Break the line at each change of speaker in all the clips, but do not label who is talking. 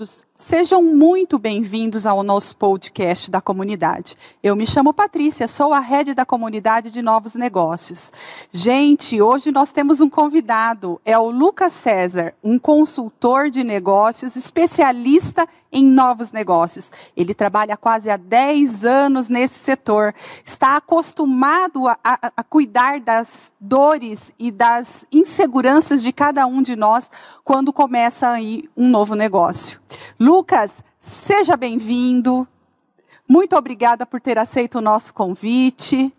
todos Sejam muito bem-vindos ao nosso podcast da comunidade. Eu me chamo Patrícia, sou a head da comunidade de novos negócios. Gente, hoje nós temos um convidado, é o Lucas César, um consultor de negócios, especialista em novos negócios. Ele trabalha quase há 10 anos nesse setor, está acostumado a, a, a cuidar das dores e das inseguranças de cada um de nós quando começa aí um novo negócio. Lucas, seja bem-vindo. Muito obrigada por ter aceito o nosso convite.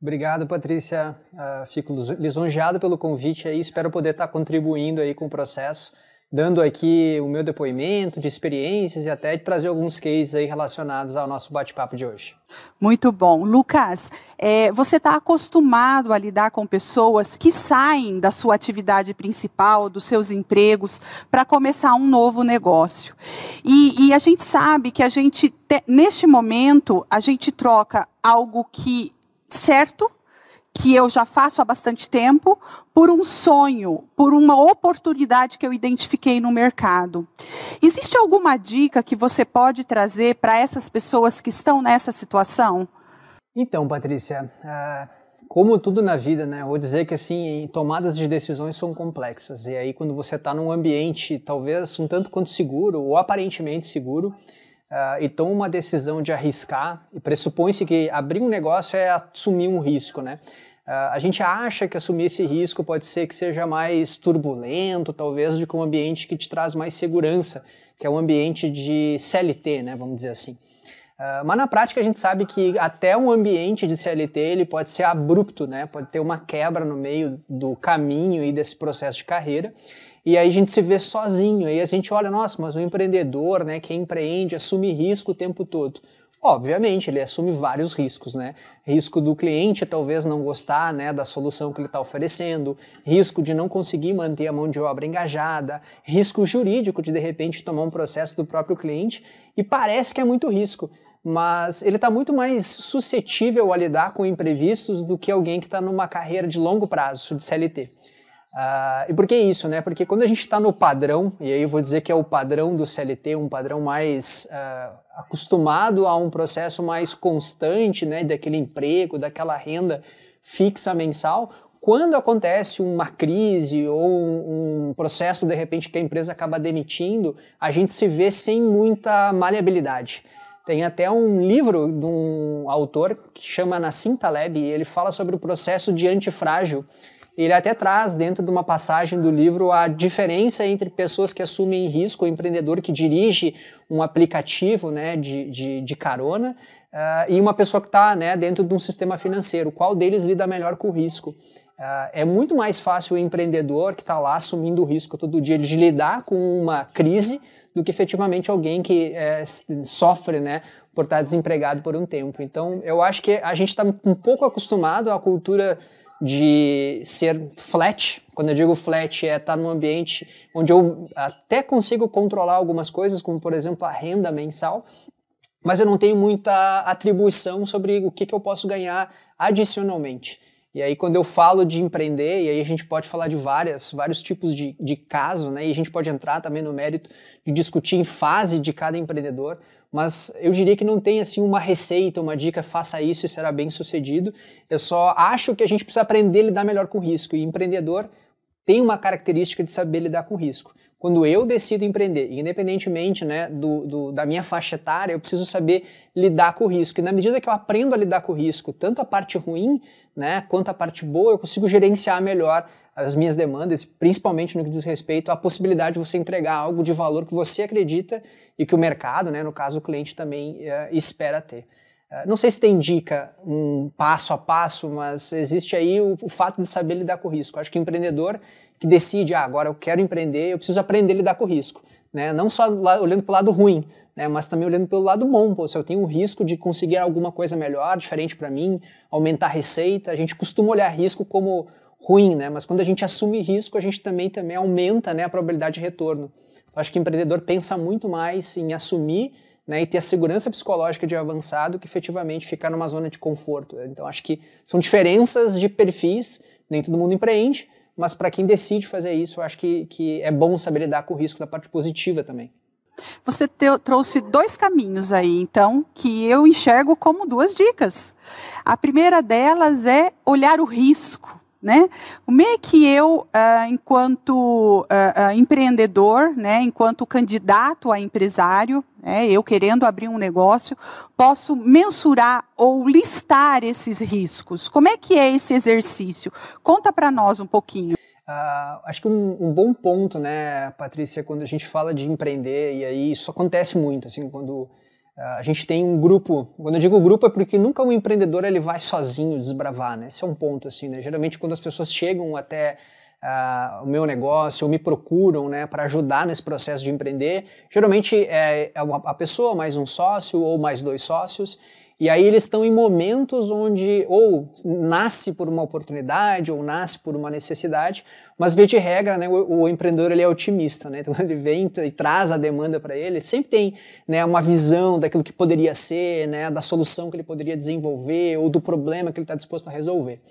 Obrigado, Patrícia. Uh, fico lisonjeado pelo convite aí. Espero poder estar contribuindo aí com o processo dando aqui o meu depoimento de experiências e até de trazer alguns cases aí relacionados ao nosso bate-papo de hoje.
Muito bom. Lucas, é, você está acostumado a lidar com pessoas que saem da sua atividade principal, dos seus empregos, para começar um novo negócio. E, e, a gente sabe que a gente, te, neste momento, a gente troca algo que certo que eu já faço há bastante tempo, por um sonho, por uma oportunidade que eu identifiquei no mercado. Existe alguma dica que você pode trazer para essas pessoas que estão nessa situação?
Então, Patrícia, ah, como tudo na vida, né, vou dizer que assim, tomadas de decisões são complexas. E aí, quando você está num ambiente talvez um tanto quanto seguro ou aparentemente seguro, uh, e toma uma decisão de arriscar, e pressupõe-se que abrir um negócio é assumir um risco, né? Uh, a gente acha que assumir esse risco pode ser que seja mais turbulento, talvez, do que um ambiente que te traz mais segurança, que é um ambiente de CLT, né? Vamos dizer assim. Uh, mas na prática a gente sabe que até um ambiente de CLT ele pode ser abrupto, né? Pode ter uma quebra no meio do caminho e desse processo de carreira e aí a gente se vê sozinho, aí a gente olha, nossa, mas o empreendedor, né, quem empreende, assume risco o tempo todo. Obviamente, ele assume vários riscos, né? Risco do cliente talvez não gostar né, da solução que ele está oferecendo, risco de não conseguir manter a mão de obra engajada, risco jurídico de de repente tomar um processo do próprio cliente, e parece que é muito risco, mas ele está muito mais suscetível a lidar com imprevistos do que alguém que está numa carreira de longo prazo, de CLT. Uh, e por que isso, né? Porque quando a gente está no padrão, e aí eu vou dizer que é o padrão do CLT, um padrão mais uh, acostumado a um processo mais constante, né? Daquele emprego, daquela renda fixa mensal, quando acontece uma crise ou um, um, processo de repente que a empresa acaba demitindo, a gente se vê sem muita maleabilidade. Tem até um livro de um autor que chama Nassim Taleb e ele fala sobre o processo de antifrágil, ele até traz dentro de uma passagem do livro a diferença entre pessoas que assumem risco, o empreendedor que dirige um aplicativo né, de, de, de carona uh, e uma pessoa que está né, dentro de um sistema financeiro. Qual deles lida melhor com o risco? Uh, é muito mais fácil o empreendedor que está lá assumindo o risco todo dia de lidar com uma crise do que efetivamente alguém que é, sofre né, por estar tá desempregado por um tempo. Então, eu acho que a gente está um pouco acostumado à cultura de ser flat. Quando eu digo flat, é estar tá num ambiente onde eu até consigo controlar algumas coisas, como por exemplo a renda mensal, mas eu não tenho muita atribuição sobre o que, que eu posso ganhar adicionalmente. E aí, quando eu falo de empreender, e aí a gente pode falar de várias, vários tipos de, de caso, né? E a gente pode entrar também no mérito de discutir em fase de cada empreendedor, mas eu diria que não tem assim uma receita, uma dica, faça isso e será bem sucedido. Eu só acho que a gente precisa aprender a lidar melhor com risco e empreendedor tem uma característica de saber lidar com risco. Quando eu decido empreender, independentemente né, do, do, da minha faixa etária, eu preciso saber lidar com o risco. E na medida que eu aprendo a lidar com o risco, tanto a parte ruim né, quanto a parte boa, eu consigo gerenciar melhor as minhas demandas, principalmente no que diz respeito à possibilidade de você entregar algo de valor que você acredita e que o mercado, né, no caso o cliente, também eh, espera ter. Eh, não sei se tem dica, um passo a passo, mas existe aí o, o, fato de saber lidar com o risco. Acho que o empreendedor que decide, ah, agora eu quero empreender, eu preciso aprender a lidar com o risco. Né? Não só olhando para o lado ruim, né, mas também olhando pelo lado bom, pô, se eu tenho um risco de conseguir alguma coisa melhor, diferente para mim, aumentar a receita, a gente costuma olhar risco como ruim, né? Mas quando a gente assume risco, a gente também, também aumenta né, a probabilidade de retorno. Então, acho que o empreendedor pensa muito mais em assumir né, e ter a segurança psicológica de avançado que efetivamente ficar numa zona de conforto. Então, acho que são diferenças de perfis, nem todo mundo empreende, mas para quem decide fazer isso, acho que, que é bom saber lidar com o risco da parte positiva também.
Você te, trouxe dois caminhos aí, então, que eu enxergo como duas dicas. A primeira delas é olhar o risco né? Como é que eu, ah, enquanto ah, ah, empreendedor, né, enquanto candidato a empresário, né, eu querendo abrir um negócio, posso mensurar ou listar esses riscos? Como é que é esse exercício? Conta para nós um pouquinho.
acho que um, um, bom ponto, né, Patrícia, quando a gente fala de empreender, e aí isso acontece muito, assim, quando ah, a gente tem um grupo, quando eu digo grupo é porque nunca um empreendedor ele vai sozinho desbravar, né? Esse é um ponto, assim, né? Geralmente quando as pessoas chegam até uh, o meu negócio ou me procuram, né, para ajudar nesse processo de empreender, geralmente é, é uma, a pessoa mais um sócio ou mais dois sócios e aí eles estão em momentos onde ou nasce por uma oportunidade ou nasce por uma necessidade, mas de regra, né, o, o empreendedor ele é otimista, né? Então ele vem e traz a demanda para ele, sempre tem, né, uma visão daquilo que poderia ser, né, da solução que ele poderia desenvolver ou do problema que ele está disposto a resolver.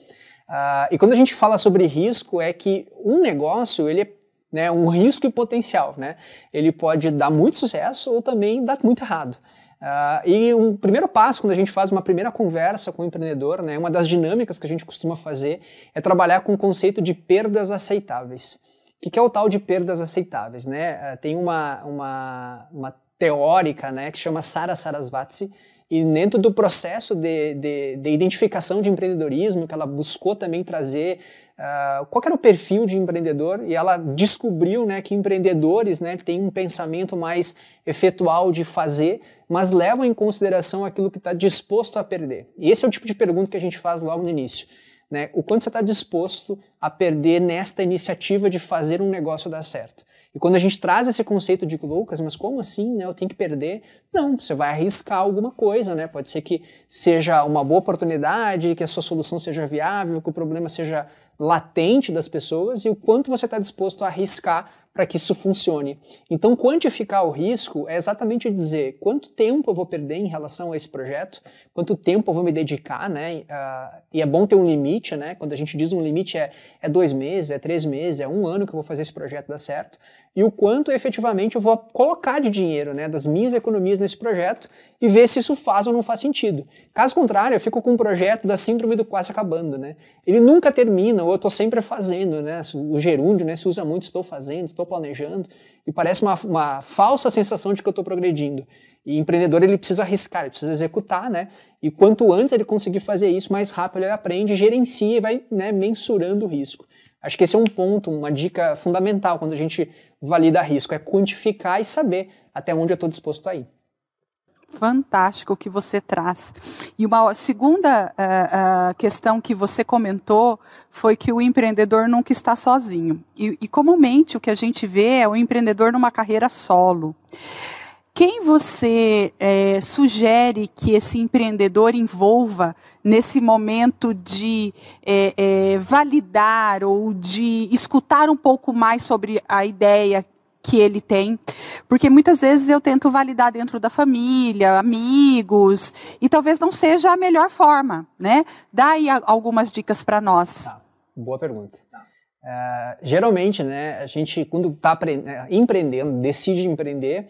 Uh, e quando a gente fala sobre risco, é que um negócio ele é né, um risco e potencial, né? Ele pode dar muito sucesso ou também dar muito errado. Uh, e um primeiro passo, quando a gente faz uma primeira conversa com o empreendedor, né, uma das dinâmicas que a gente costuma fazer é trabalhar com o conceito de perdas aceitáveis. O que, que é o tal de perdas aceitáveis? Né? Uh, tem uma, uma, uma teórica né, que chama Sara Sarasvati e dentro do processo de, de, de identificação de empreendedorismo, que ela buscou também trazer Uh, qual era o perfil de empreendedor e ela descobriu né, que empreendedores né, têm um pensamento mais efetual de fazer, mas levam em consideração aquilo que está disposto a perder. E esse é o tipo de pergunta que a gente faz logo no início. Né? O quanto você está disposto a perder nesta iniciativa de fazer um negócio dar certo? E quando a gente traz esse conceito de Lucas, mas como assim, né? Eu tenho que perder? Não, você vai arriscar alguma coisa, né? Pode ser que seja uma boa oportunidade, que a sua solução seja viável, que o problema seja latente das pessoas e o quanto você está disposto a arriscar para que isso funcione. Então, quantificar o risco é exatamente dizer quanto tempo eu vou perder em relação a esse projeto, quanto tempo eu vou me dedicar, né? Uh, e é bom ter um limite, né? Quando a gente diz um limite é, é dois meses, é três meses, é um ano que eu vou fazer esse projeto dar certo, e o quanto efetivamente eu vou colocar de dinheiro, né? Das minhas economias nesse projeto e ver se isso faz ou não faz sentido. Caso contrário, eu fico com um projeto da síndrome do quase acabando, né? Ele nunca termina, ou eu estou sempre fazendo, né? O gerúndio, né? Se usa muito, estou fazendo, estou estou planejando, e parece uma, uma falsa sensação de que eu estou progredindo. E empreendedor, ele precisa arriscar, ele precisa executar, né? E quanto antes ele conseguir fazer isso, mais rápido ele aprende, gerencia e vai né, mensurando o risco. Acho que esse é um ponto, uma dica fundamental quando a gente valida risco, é quantificar e saber até onde
eu estou disposto a ir fantástico que você traz. E uma segunda uh, uh, questão que você comentou foi que o empreendedor nunca está sozinho. E, e comumente o que a gente vê é o empreendedor numa carreira solo. Quem você eh, sugere que esse empreendedor envolva nesse momento de validar ou de escutar um pouco mais sobre a ideia que ele tem. Porque muitas vezes eu tento validar dentro da família, amigos, e talvez não seja a melhor forma, né? Dá aí algumas dicas para nós. Tá.
Boa pergunta. Tá. geralmente, né, a gente quando está é, empreendendo, decide empreender,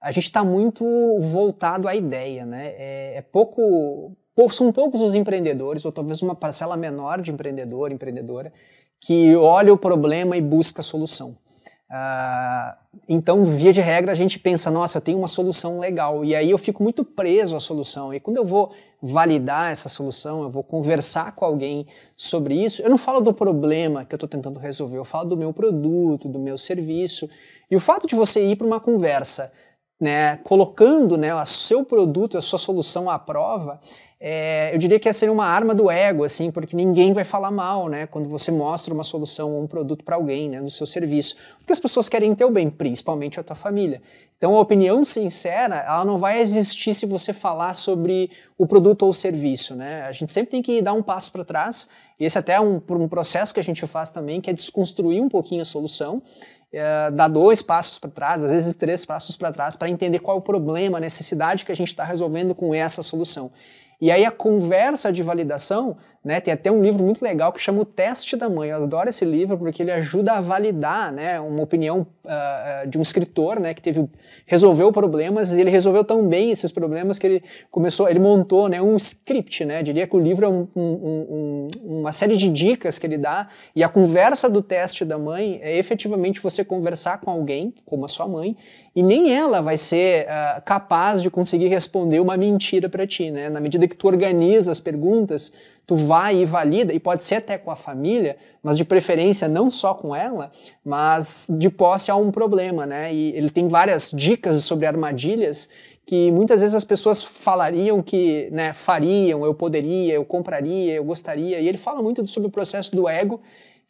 a gente está muito voltado à ideia, né? É, é pouco, pouco, são poucos os empreendedores, ou talvez uma parcela menor de empreendedor, empreendedora, que olha o problema e busca a solução. Uh, então, via de regra, a gente pensa, nossa, eu tenho uma solução legal. E aí eu fico muito preso à solução. E quando eu vou validar essa solução, eu vou conversar com alguém sobre isso, eu não falo do problema que eu estou tentando resolver, eu falo do meu produto, do meu serviço. E o fato de você ir para uma conversa, né, colocando né, o seu produto, a sua solução à prova, é, eu diria que é ser uma arma do ego, assim, porque ninguém vai falar mal, né? Quando você mostra uma solução ou um produto para alguém, né? No seu serviço. Porque as pessoas querem teu bem, principalmente a tua família. Então, a opinião sincera, ela não vai existir se você falar sobre o produto ou o serviço, né? A gente sempre tem que dar um passo para trás. E esse é até é um, um processo que a gente faz também, que é desconstruir um pouquinho a solução é, dar dois passos para trás, às vezes três passos para trás, para entender qual é o problema, a necessidade que a gente está resolvendo com essa solução. E aí a conversa de validação né? Tem até um livro muito legal que chama O Teste da Mãe. Eu adoro esse livro porque ele ajuda a validar né, uma opinião uh, de um escritor né, que teve, resolveu problemas e ele resolveu tão bem esses problemas que ele começou, ele montou né, um script. Né? diria que o livro é um, um, um, uma série de dicas que ele dá e a conversa do teste da mãe é efetivamente você conversar com alguém, como a sua mãe, e nem ela vai ser uh, capaz de conseguir responder uma mentira para ti. Né? Na medida que tu organiza as perguntas, tu vai e valida, e pode ser até com a família, mas de preferência não só com ela, mas de posse a um problema, né? E ele tem várias dicas sobre armadilhas que muitas vezes as pessoas falariam que, né, fariam, eu poderia, eu compraria, eu gostaria, e ele fala muito sobre o processo do ego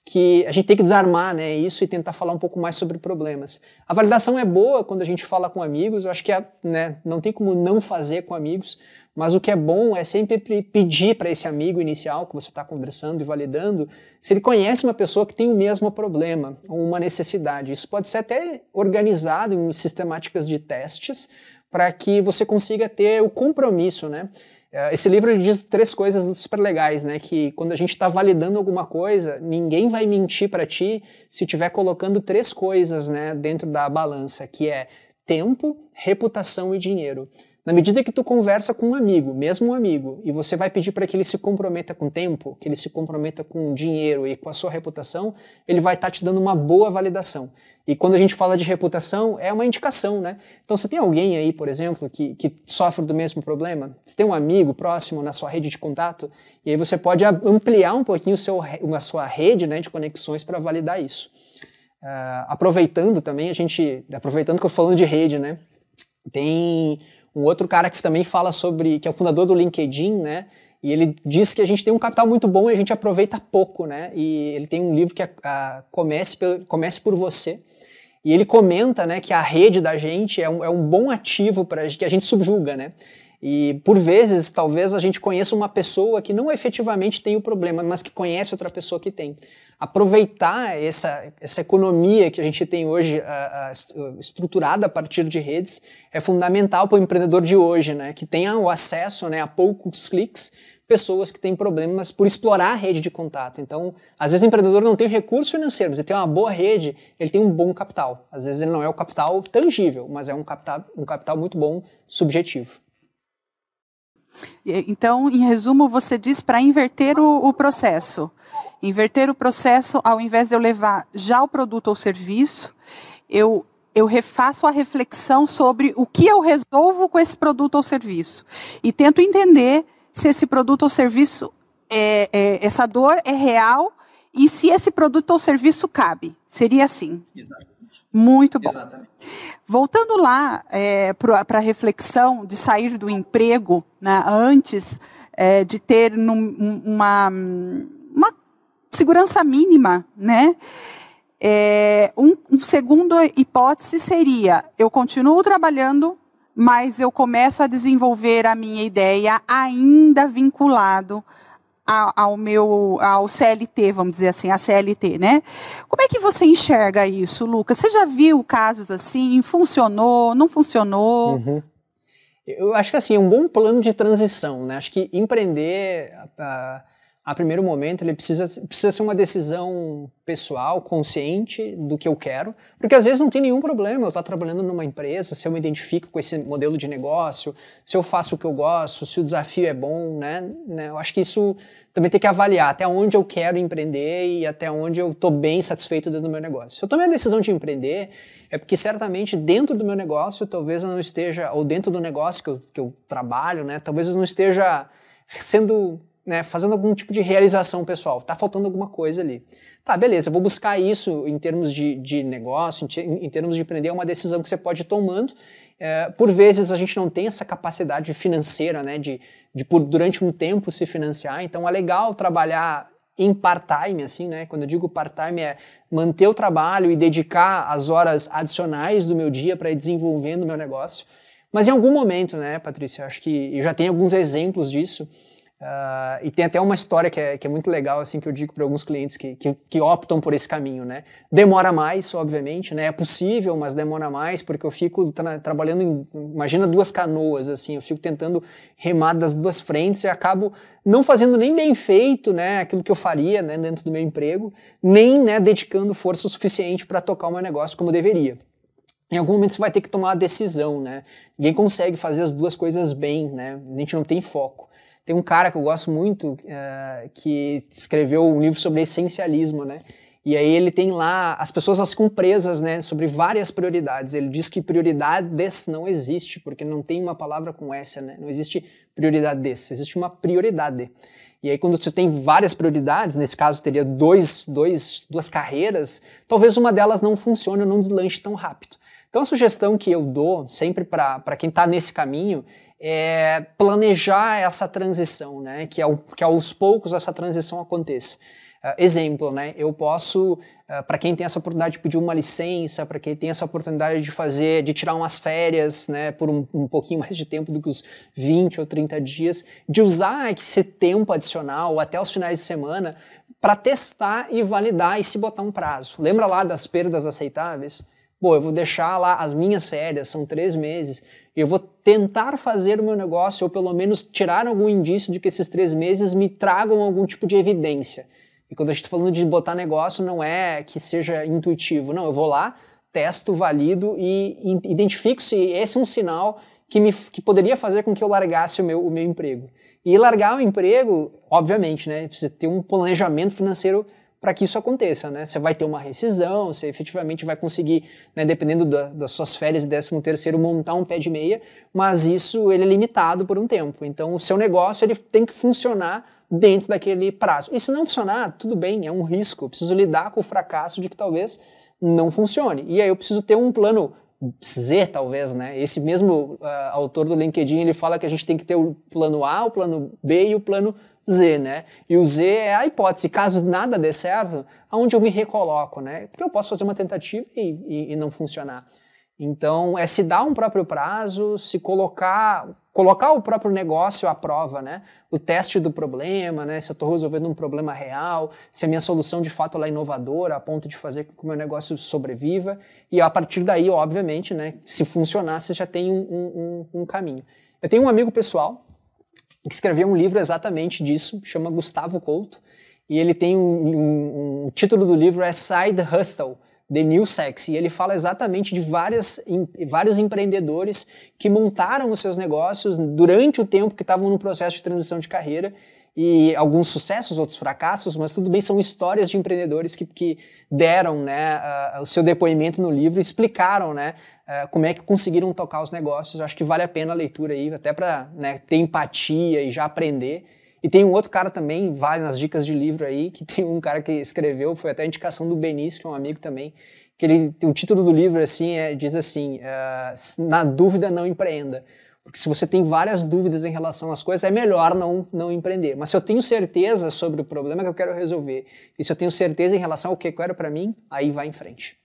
que a gente tem que desarmar né, isso e tentar falar um pouco mais sobre problemas. A validação é boa quando a gente fala com amigos, eu acho que é, né, não tem como não fazer com amigos, mas o que é bom é sempre pedir para esse amigo inicial que você está conversando e validando se ele conhece uma pessoa que tem o mesmo problema ou uma necessidade. Isso pode ser até organizado em sistemáticas de testes para que você consiga ter o compromisso, né? É, esse livro ele diz três coisas super legais, né? Que quando a gente está validando alguma coisa, ninguém vai mentir para ti se estiver colocando três coisas, né, dentro da balança, que é tempo, reputação e dinheiro. Na medida que tu conversa com um amigo, mesmo um amigo, e você vai pedir para que ele se comprometa com tempo, que ele se comprometa com dinheiro e com a sua reputação, ele vai estar tá te dando uma boa validação. E quando a gente fala de reputação, é uma indicação, né? Então, você tem alguém aí, por exemplo, que, que sofre do mesmo problema? Você tem um amigo próximo na sua rede de contato? E aí você pode ampliar um pouquinho o seu, a sua rede né, de conexões para validar isso. Uh, aproveitando também, a gente, aproveitando que eu estou falando de rede, né? Tem um outro cara que também fala sobre, que é o fundador do LinkedIn, né? E ele diz que a gente tem um capital muito bom e a gente aproveita pouco, né? E ele tem um livro que é Comece, por, Comece por Você. E ele comenta né, que a rede da gente é um, é um bom ativo para que a gente subjuga, né? E por vezes, talvez a gente conheça uma pessoa que não efetivamente tem o problema, mas que conhece outra pessoa que tem. Aproveitar essa, essa economia que a gente tem hoje, a, a, estruturada a partir de redes, é fundamental para o empreendedor de hoje, né? que tenha o acesso né, a poucos cliques, pessoas que têm problemas por explorar a rede de contato. Então, às vezes o empreendedor não tem recursos financeiros, ele tem uma boa rede, ele tem um bom capital. Às vezes ele não é o capital tangível, mas é um capital, um
capital muito bom subjetivo. Então, em resumo, você diz para inverter o, o processo. Inverter o processo, ao invés de eu levar já o produto ou serviço, eu eu refaço a reflexão sobre o que eu resolvo com esse produto ou serviço. E tento entender se esse produto ou serviço, é, é, essa dor é real e se esse produto ou serviço cabe. Seria assim. Exato. Muito bom. Exatamente. Voltando lá é, para a reflexão de sair do emprego, né, antes é, de ter num, uma, uma segurança mínima, né? É, um, um segundo hipótese seria: eu continuo trabalhando, mas eu começo a desenvolver a minha ideia ainda vinculado ao meu ao CLT, vamos dizer assim, a CLT, né? Como é que você enxerga isso, Lucas? Você já viu casos assim? Funcionou? Não funcionou? Uhum. Eu acho que assim é um bom plano de transição, né? Acho que empreender
uh, a primeiro momento, ele precisa, precisa ser uma decisão pessoal, consciente do que eu quero, porque às vezes não tem nenhum problema eu estou tá trabalhando numa empresa, se eu me identifico com esse modelo de negócio, se eu faço o que eu gosto, se o desafio é bom, né? né eu acho que isso também tem que avaliar até onde eu quero empreender e até onde eu estou bem satisfeito dentro do meu negócio. Se eu tomei a decisão de empreender, é porque certamente dentro do meu negócio, talvez eu não esteja, ou dentro do negócio que eu, que eu trabalho, né? Talvez eu não esteja sendo né, fazendo algum tipo de realização pessoal, tá faltando alguma coisa ali. Tá, beleza, eu vou buscar isso em termos de, de negócio, em, em termos de empreender, é uma decisão que você pode ir tomando. É, por vezes a gente não tem essa capacidade financeira, né, de, de por, durante um tempo se financiar, então é legal trabalhar em part-time, assim, né? Quando eu digo part-time é manter o trabalho e dedicar as horas adicionais do meu dia para ir desenvolvendo o meu negócio. Mas em algum momento, né, Patrícia, acho que eu já tenho alguns exemplos disso, Uh, e tem até uma história que é, que é muito legal, assim, que eu digo para alguns clientes que, que, que, optam por esse caminho, né? Demora mais, obviamente, né? É possível, mas demora mais, porque eu fico tra trabalhando, em, imagina duas canoas, assim, eu fico tentando remar das duas frentes e acabo não fazendo nem bem feito, né? Aquilo que eu faria, né? Dentro do meu emprego, nem, né? Dedicando força suficiente para tocar o meu negócio como deveria em algum momento você vai ter que tomar a decisão, né? Ninguém consegue fazer as duas coisas bem, né? A gente não tem foco. Tem um cara que eu gosto muito uh, que escreveu um livro sobre essencialismo, né? E aí ele tem lá, as pessoas as compresas, né, sobre várias prioridades. Ele diz que prioridades não existe, porque não tem uma palavra com S, né? Não existe prioridades, existe uma prioridade. E aí quando você tem várias prioridades, nesse caso teria dois, dois, duas carreiras, talvez uma delas não funcione ou não deslanche tão rápido. Então a sugestão que eu dou sempre para quem está nesse caminho é, planejar essa transição, né? Que, ao, que aos poucos essa transição aconteça. Uh, exemplo, né? Eu posso, uh, ah, para quem tem essa oportunidade de pedir uma licença, para quem tem essa oportunidade de fazer, de tirar umas férias, né, por um, um, pouquinho mais de tempo do que os 20 ou 30 dias, de usar esse tempo adicional até os finais de semana para testar e validar e se botar um prazo. Lembra lá das perdas aceitáveis? Pô, eu vou deixar lá as minhas férias, são três meses eu vou tentar fazer o meu negócio, ou pelo menos tirar algum indício de que esses três meses me tragam algum tipo de evidência. E quando a gente está falando de botar negócio, não é que seja intuitivo. Não, eu vou lá, testo, valido e identifico se esse é um sinal que, me, que poderia fazer com que eu largasse o meu, o meu emprego. E largar o emprego, obviamente, né? Precisa ter um planejamento financeiro para que isso aconteça, né? Você vai ter uma rescisão, você efetivamente vai conseguir, né, dependendo da, das suas férias e décimo terceiro, montar um pé de meia, mas isso ele é limitado por um tempo. Então, o seu negócio ele tem que funcionar dentro daquele prazo. E se não funcionar, tudo bem, é um risco. Eu preciso lidar com o fracasso de que talvez não funcione. E aí eu preciso ter um plano Z, talvez, né? Esse mesmo uh, autor do LinkedIn, ele fala que a gente tem que ter o plano A, o plano B e o plano Z, né? E o Z é a hipótese. Caso nada dê certo, aonde eu me recoloco, né? Porque eu posso fazer uma tentativa e, e, e não funcionar. Então, é se dar um próprio prazo, se colocar, colocar o próprio negócio à prova, né? O teste do problema, né? Se eu estou resolvendo um problema real, se a minha solução de fato ela é inovadora, a ponto de fazer com que o meu negócio sobreviva. E a partir daí, obviamente, né? Se funcionar, você já tem um, um, um caminho. Eu tenho um amigo pessoal que escreveu um livro exatamente disso, chama Gustavo Couto, e ele tem um, um, um, o título do livro é Side Hustle, The New Sex, e ele fala exatamente de várias, em, vários empreendedores que montaram os seus negócios durante o tempo que estavam no processo de transição de carreira, e alguns sucessos, outros fracassos, mas tudo bem, são histórias de empreendedores que, que deram né, uh, o seu depoimento no livro, explicaram né, uh, como é que conseguiram tocar os negócios. Eu acho que vale a pena a leitura aí, até para né, ter empatia e já aprender. E tem um outro cara também, vale nas dicas de livro aí, que tem um cara que escreveu, foi até a indicação do Benício, que é um amigo também, que ele, o título do livro assim é, diz assim, uh, na dúvida não empreenda. Porque se você tem várias dúvidas em relação às coisas, é melhor não, não empreender. Mas se eu tenho certeza sobre o problema que eu quero resolver, e se eu tenho certeza em relação ao que eu quero para mim, aí vai em frente.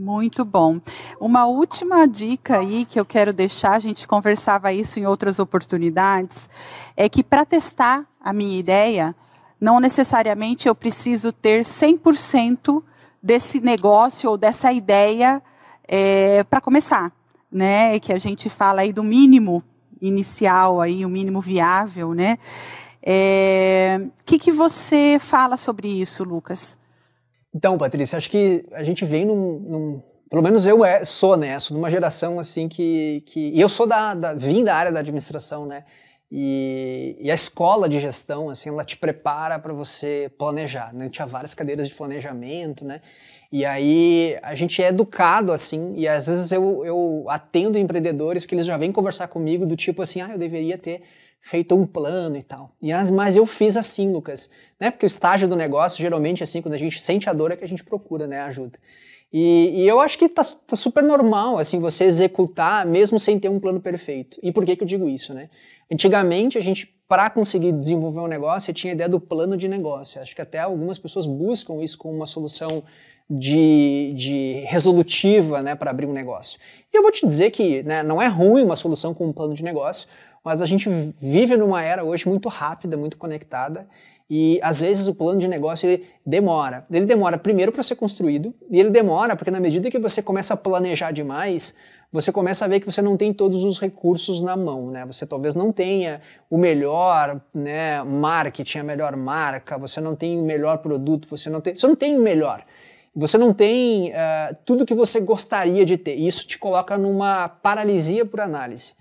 Muito bom. Uma última dica aí que eu quero deixar, a gente conversava isso em outras oportunidades, é que para testar a minha ideia, não necessariamente eu preciso ter 100% desse negócio ou dessa ideia é, para começar, né? Que a gente fala aí do mínimo inicial aí, o mínimo viável, né? O é, que, que você fala sobre isso, Lucas?
Então, Patrícia, acho que a gente vem num, num pelo menos eu é, sou, né? Sou de uma geração assim que. que e eu sou da, da. vim da área da administração, né? E, e a escola de gestão, assim, ela te prepara para você planejar, né? Tinha várias cadeiras de planejamento, né? E aí a gente é educado assim, e às vezes eu, eu atendo empreendedores que eles já vêm conversar comigo do tipo assim, ah, eu deveria ter feito um plano e tal. E as, mas eu fiz assim, Lucas, né? Porque o estágio do negócio, geralmente, assim, quando a gente sente a dor é que a gente procura, né, ajuda. E, e eu acho que tá, tá, super normal, assim, você executar mesmo sem ter um plano perfeito. E por que que eu digo isso, né? Antigamente, a gente, para conseguir desenvolver um negócio, tinha a ideia do plano de negócio. Acho que até algumas pessoas buscam isso como uma solução de, de resolutiva né, para abrir um negócio. E eu vou te dizer que né, não é ruim uma solução com um plano de negócio, mas a gente vive numa era hoje muito rápida, muito conectada, e às vezes o plano de negócio ele demora. Ele demora primeiro para ser construído, e ele demora porque na medida que você começa a planejar demais, você começa a ver que você não tem todos os recursos na mão, né? Você talvez não tenha o melhor né, marketing, a melhor marca, você não tem o melhor produto, você não tem, você não tem o melhor você não tem uh, tudo que você gostaria de ter. Isso te coloca numa paralisia por análise.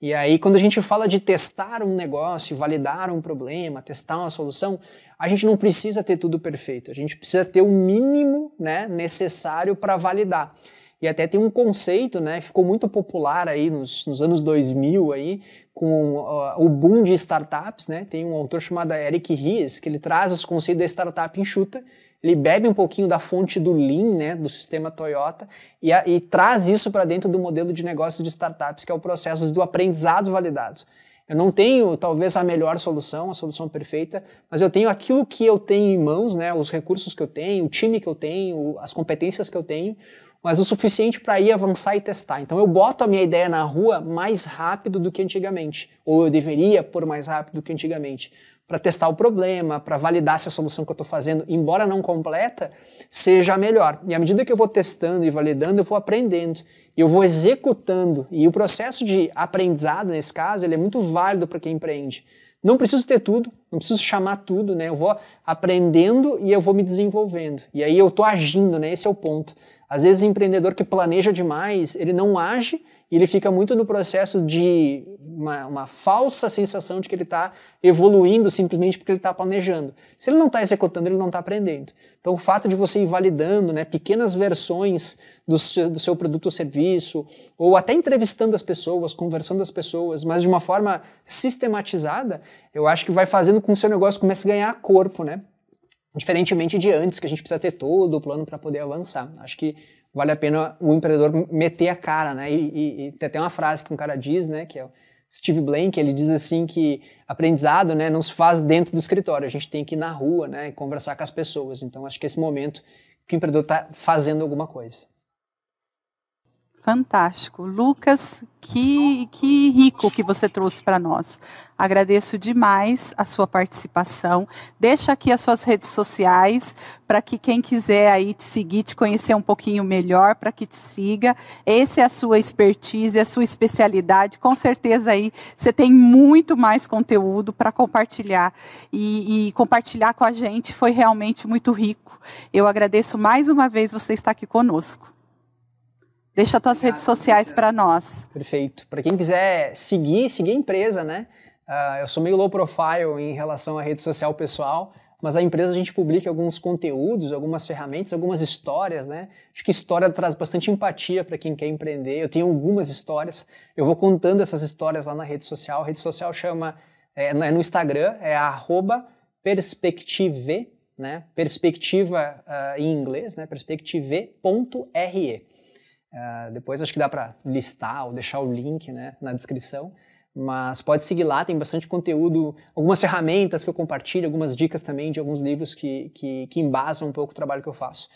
E aí, quando a gente fala de testar um negócio, validar um problema, testar uma solução, a gente não precisa ter tudo perfeito. A gente precisa ter o mínimo né, necessário para validar. E até tem um conceito, né, ficou muito popular aí nos, nos anos 2000 aí, com uh, o boom de startups, né? Tem um autor chamado Eric Ries, que ele traz os conceitos da startup enxuta, ele bebe um pouquinho da fonte do Lean, né, do sistema Toyota, e, a, e traz isso para dentro do modelo de negócio de startups, que é o processo do aprendizado validado. Eu não tenho talvez a melhor solução, a solução perfeita, mas eu tenho aquilo que eu tenho em mãos, né, os recursos que eu tenho, o time que eu tenho, as competências que eu tenho, mas o suficiente para ir avançar e testar. Então eu boto a minha ideia na rua mais rápido do que antigamente, ou eu deveria pôr mais rápido do que antigamente para testar o problema, para validar se a solução que eu estou fazendo, embora não completa, seja a melhor. E à medida que eu vou testando e validando, eu vou aprendendo, eu vou executando. E o processo de aprendizado, nesse caso, ele é muito válido para quem empreende. Não preciso ter tudo, não preciso chamar tudo, né? Eu vou aprendendo e eu vou me desenvolvendo. E aí eu estou agindo, né? Esse é o ponto. Às vezes, empreendedor que planeja demais, ele não age e ele fica muito no processo de uma, uma falsa sensação de que ele está evoluindo simplesmente porque ele está planejando. Se ele não está executando, ele não está aprendendo. Então, o fato de você ir validando né, pequenas versões do seu, do seu produto ou serviço, ou até entrevistando as pessoas, conversando as pessoas, mas de uma forma sistematizada, eu acho que vai fazendo com que o seu negócio comece a ganhar corpo, né? Diferentemente de antes, que a gente precisa ter todo o plano para poder avançar. Acho que vale a pena o empreendedor meter a cara, né? E, e, e tem até uma frase que um cara diz, né? Que é o Steve Blank, ele diz assim que aprendizado né, não se faz dentro do escritório, a gente tem que ir na rua né, e conversar com as pessoas. Então, acho que esse momento que o empreendedor está fazendo alguma coisa.
Fantástico. Lucas, que, que rico que você trouxe para nós. Agradeço demais a sua participação. Deixa aqui as suas redes sociais para que quem quiser aí te seguir, te conhecer um pouquinho melhor, para que te siga. Essa é a sua expertise, é a sua especialidade. Com certeza aí você tem muito mais conteúdo para compartilhar. E, e compartilhar com a gente foi realmente muito rico. Eu agradeço mais uma vez você estar aqui conosco. Deixa tuas redes sociais para
nós. Perfeito. Para quem quiser seguir, seguir a empresa, né? Uh, eu sou meio low profile em relação à rede social pessoal, mas a empresa a gente publica alguns conteúdos, algumas ferramentas, algumas histórias, né? Acho que história traz bastante empatia para quem quer empreender. Eu tenho algumas histórias, eu vou contando essas histórias lá na rede social. A rede social chama, é, é no Instagram, é arroba perspective, né? Perspectiva uh, em inglês, né? Perspective.re. Ah, depois acho que dá para listar ou deixar o link né, na descrição. Mas pode seguir lá, tem bastante conteúdo, algumas ferramentas que eu compartilho, algumas dicas também de alguns livros que, que, que embasam um pouco o trabalho que eu faço.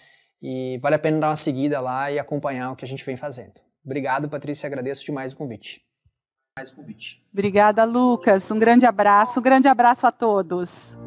E vale a pena dar uma seguida lá e acompanhar o que a gente vem fazendo. Obrigado, Patrícia, agradeço demais o convite. Mais convite.
Obrigada, Lucas. Um grande abraço, um grande abraço a todos.